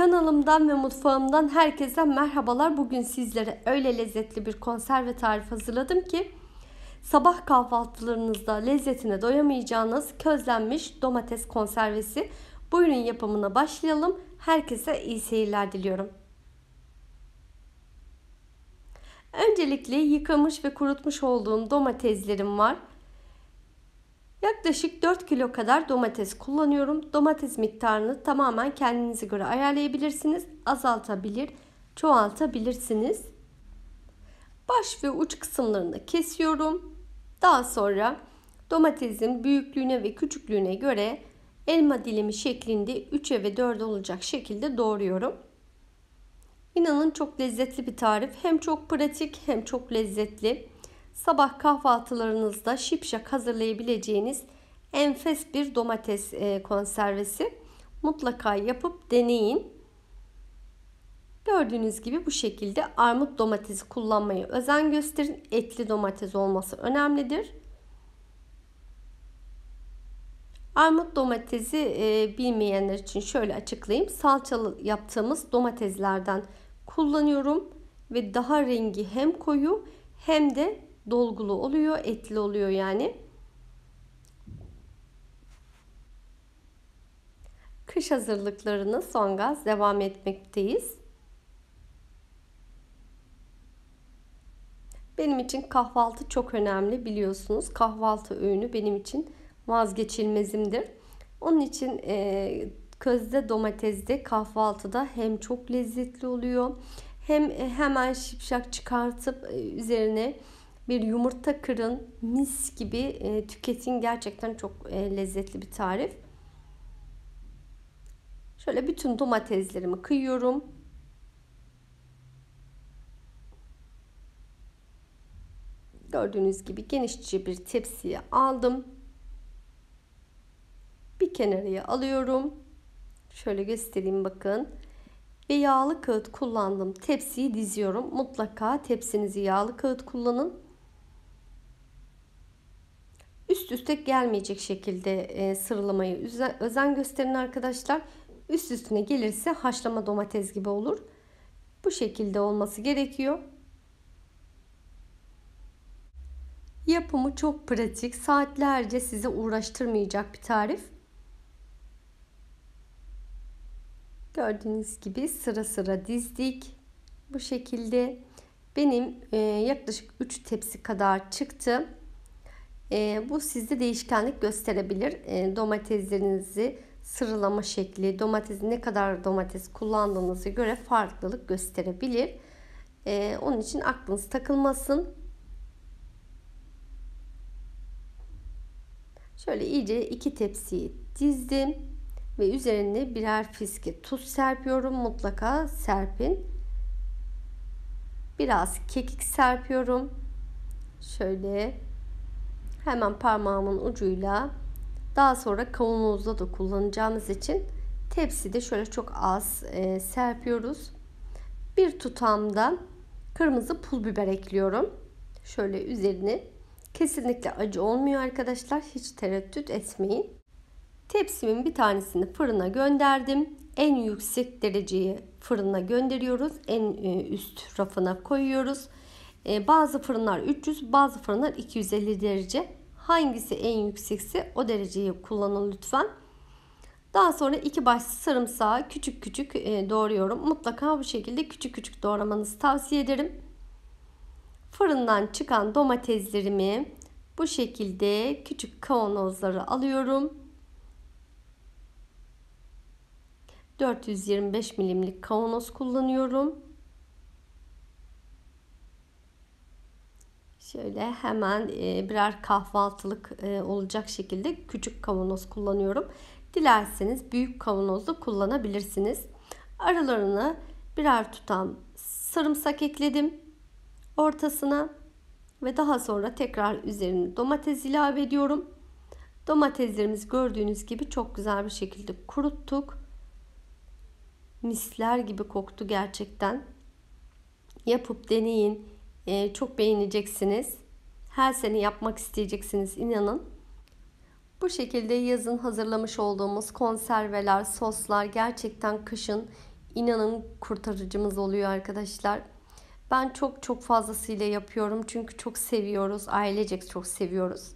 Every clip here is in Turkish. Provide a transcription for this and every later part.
Kanalımdan ve mutfağımdan herkese merhabalar. Bugün sizlere öyle lezzetli bir konserve tarifi hazırladım ki sabah kahvaltılarınızda lezzetine doyamayacağınız közlenmiş domates konservesi. Buyurun yapımına başlayalım. Herkese iyi seyirler diliyorum. Öncelikle yıkamış ve kurutmuş olduğum domateslerim var. Yaklaşık 4 kilo kadar domates kullanıyorum. Domates miktarını tamamen kendinize göre ayarlayabilirsiniz. Azaltabilir, çoğaltabilirsiniz. Baş ve uç kısımlarını kesiyorum. Daha sonra domatesin büyüklüğüne ve küçüklüğüne göre elma dilimi şeklinde 3'e ve 4'e olacak şekilde doğruyorum. İnanın çok lezzetli bir tarif. Hem çok pratik hem çok lezzetli sabah kahvaltılarınızda şipşak hazırlayabileceğiniz enfes bir domates e, konservesi. Mutlaka yapıp deneyin. Gördüğünüz gibi bu şekilde armut domatesi kullanmayı özen gösterin. Etli domates olması önemlidir. Armut domatesi e, bilmeyenler için şöyle açıklayayım. Salçalı yaptığımız domateslerden kullanıyorum ve daha rengi hem koyu hem de dolgulu oluyor, etli oluyor yani. Kış hazırlıklarını son gaz devam etmekteyiz. Benim için kahvaltı çok önemli biliyorsunuz. Kahvaltı öğünü benim için vazgeçilmezimdir. Onun için e, közde domatesde kahvaltıda hem çok lezzetli oluyor hem hemen şipşak çıkartıp e, üzerine bir yumurta kırın mis gibi e, tüketin gerçekten çok e, lezzetli bir tarif. Şöyle bütün domateslerimi kıyıyorum. Gördüğünüz gibi genişçe bir tepsiye aldım. Bir kenarıya alıyorum. Şöyle göstereyim bakın. Ve yağlı kağıt kullandım. Tepsiyi diziyorum. Mutlaka tepsinizi yağlı kağıt kullanın üst üste gelmeyecek şekilde e, özen gösterin arkadaşlar. Üst üstüne gelirse haşlama domates gibi olur. Bu şekilde olması gerekiyor. Yapımı çok pratik, saatlerce sizi uğraştırmayacak bir tarif. Gördüğünüz gibi sıra sıra dizdik. Bu şekilde benim e, yaklaşık 3 tepsi kadar çıktı. E, bu sizde değişkenlik gösterebilir. E, domateslerinizi sıralama şekli, domatesi ne kadar domates kullandığınızı göre farklılık gösterebilir. E, onun için aklınız takılmasın. Şöyle iyice iki tepsiyi dizdim ve üzerine birer fiske tuz serpiyorum. Mutlaka serpin. Biraz kekik serpiyorum. Şöyle hemen parmağımın ucuyla daha sonra kavanozda da kullanacağımız için tepside şöyle çok az e, serpiyoruz. Bir tutamda kırmızı pul biber ekliyorum. Şöyle üzerine kesinlikle acı olmuyor arkadaşlar. Hiç tereddüt etmeyin. Tepsimin bir tanesini fırına gönderdim. En yüksek dereceyi fırına gönderiyoruz. En e, üst rafına koyuyoruz. E, bazı fırınlar 300, bazı fırınlar 250 derece. Hangisi en yüksekse o dereceyi kullanın lütfen. Daha sonra iki baş sarımsağı küçük küçük e, doğruyorum. Mutlaka bu şekilde küçük küçük doğramanızı tavsiye ederim. Fırından çıkan domateslerimi bu şekilde küçük kavanozları alıyorum. 425 milimlik kavanoz kullanıyorum. Şöyle hemen e, birer kahvaltılık e, olacak şekilde küçük kavanoz kullanıyorum. Dilerseniz büyük kavanoz da kullanabilirsiniz. Aralarına birer tutam sarımsak ekledim ortasına ve daha sonra tekrar üzerine domates ilave ediyorum. Domateslerimiz gördüğünüz gibi çok güzel bir şekilde kuruttuk. Misler gibi koktu gerçekten. Yapıp deneyin e, çok beğeneceksiniz. Her sene yapmak isteyeceksiniz inanın. Bu şekilde yazın hazırlamış olduğumuz konserveler, soslar gerçekten kışın inanın kurtarıcımız oluyor arkadaşlar. Ben çok çok fazlasıyla yapıyorum çünkü çok seviyoruz. Ailecek çok seviyoruz.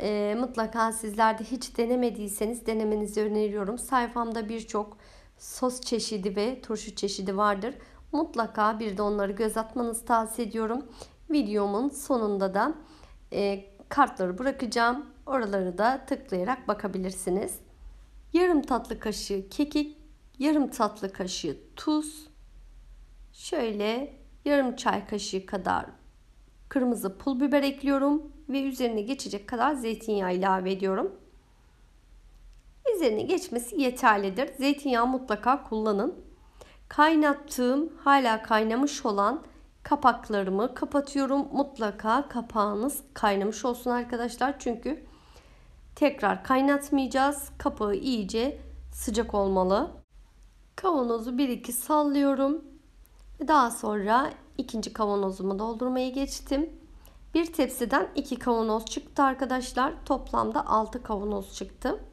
E, mutlaka sizler de hiç denemediyseniz denemenizi öneriyorum. Sayfamda birçok sos çeşidi ve turşu çeşidi vardır. Mutlaka bir de onları göz atmanızı tavsiye ediyorum. Videomun sonunda da e, kartları bırakacağım. Oraları da tıklayarak bakabilirsiniz. Yarım tatlı kaşığı kekik, yarım tatlı kaşığı tuz, şöyle yarım çay kaşığı kadar kırmızı pul biber ekliyorum ve üzerine geçecek kadar zeytinyağı ilave ediyorum. Üzerine geçmesi yeterlidir. Zeytinyağı mutlaka kullanın. Kaynattığım, hala kaynamış olan kapaklarımı kapatıyorum. Mutlaka kapağınız kaynamış olsun arkadaşlar. Çünkü tekrar kaynatmayacağız. Kapağı iyice sıcak olmalı. Kavanozu 1-2 sallıyorum. Daha sonra ikinci kavanozumu doldurmaya geçtim. Bir tepsiden 2 kavanoz çıktı arkadaşlar. Toplamda 6 kavanoz çıktı.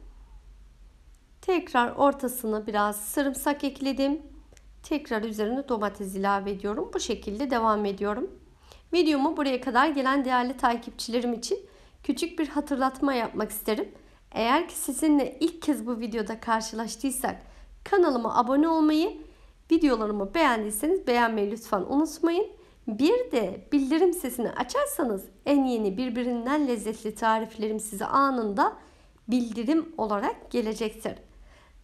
Tekrar ortasına biraz sarımsak ekledim. Tekrar üzerine domates ilave ediyorum. Bu şekilde devam ediyorum. Videomu buraya kadar gelen değerli takipçilerim için küçük bir hatırlatma yapmak isterim. Eğer ki sizinle ilk kez bu videoda karşılaştıysak kanalıma abone olmayı, videolarımı beğendiyseniz beğenmeyi lütfen unutmayın. Bir de bildirim sesini açarsanız en yeni birbirinden lezzetli tariflerim size anında bildirim olarak gelecektir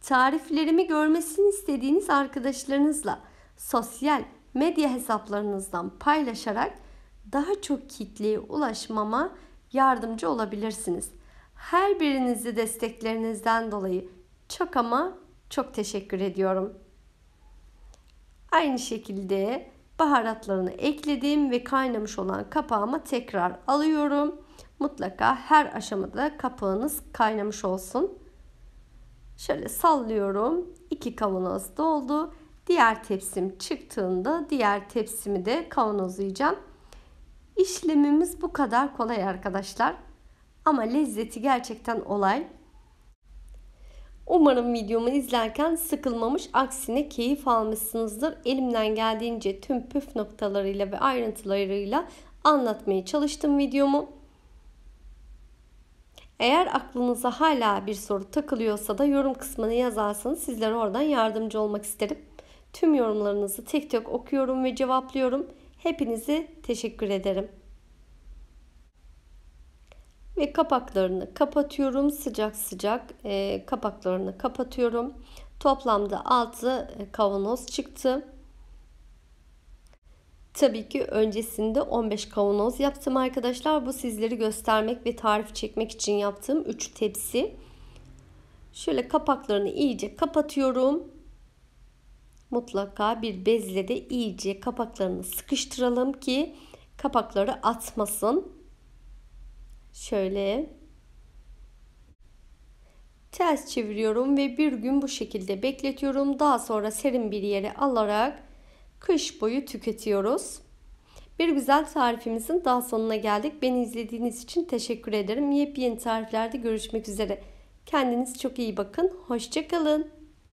tariflerimi görmesini istediğiniz arkadaşlarınızla sosyal medya hesaplarınızdan paylaşarak daha çok kitleye ulaşmama yardımcı olabilirsiniz. Her birinizi desteklerinizden dolayı çok ama çok teşekkür ediyorum. Aynı şekilde baharatlarını ekledim ve kaynamış olan kapağıma tekrar alıyorum. Mutlaka her aşamada kapağınız kaynamış olsun. Şöyle sallıyorum. 2 kavanoz doldu. Diğer tepsim çıktığında diğer tepsimi de kavanozlayacağım. İşlemimiz bu kadar kolay arkadaşlar. Ama lezzeti gerçekten olay. Umarım videomu izlerken sıkılmamış, aksine keyif almışsınızdır. Elimden geldiğince tüm püf noktalarıyla ve ayrıntılarıyla anlatmaya çalıştım videomu. Eğer aklınıza hala bir soru takılıyorsa da yorum kısmını yazarsanız sizlere oradan yardımcı olmak isterim. Tüm yorumlarınızı tek tek okuyorum ve cevaplıyorum. Hepinizi teşekkür ederim. Ve kapaklarını kapatıyorum. Sıcak sıcak e, kapaklarını kapatıyorum. Toplamda 6 kavanoz çıktı. Tabii ki öncesinde 15 kavanoz yaptım arkadaşlar. Bu sizleri göstermek ve tarif çekmek için yaptığım 3 tepsi. Şöyle kapaklarını iyice kapatıyorum. Mutlaka bir bezle de iyice kapaklarını sıkıştıralım ki kapakları atmasın. Şöyle ters çeviriyorum ve bir gün bu şekilde bekletiyorum. Daha sonra serin bir yere alarak kış boyu tüketiyoruz. Bir güzel tarifimizin daha sonuna geldik. Beni izlediğiniz için teşekkür ederim. Yepyeni tariflerde görüşmek üzere. Kendiniz çok iyi bakın. Hoşçakalın.